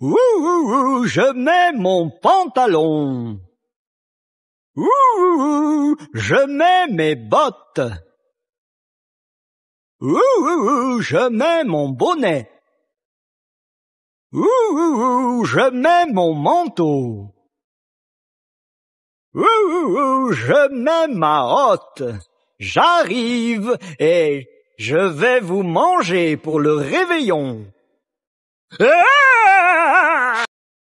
Ouh, je mets mon pantalon. Ouh, je mets mes bottes. Ouh, je mets mon bonnet. Ouh, je mets mon manteau. Ouh, je mets ma hotte. J'arrive et je vais vous manger pour le réveillon.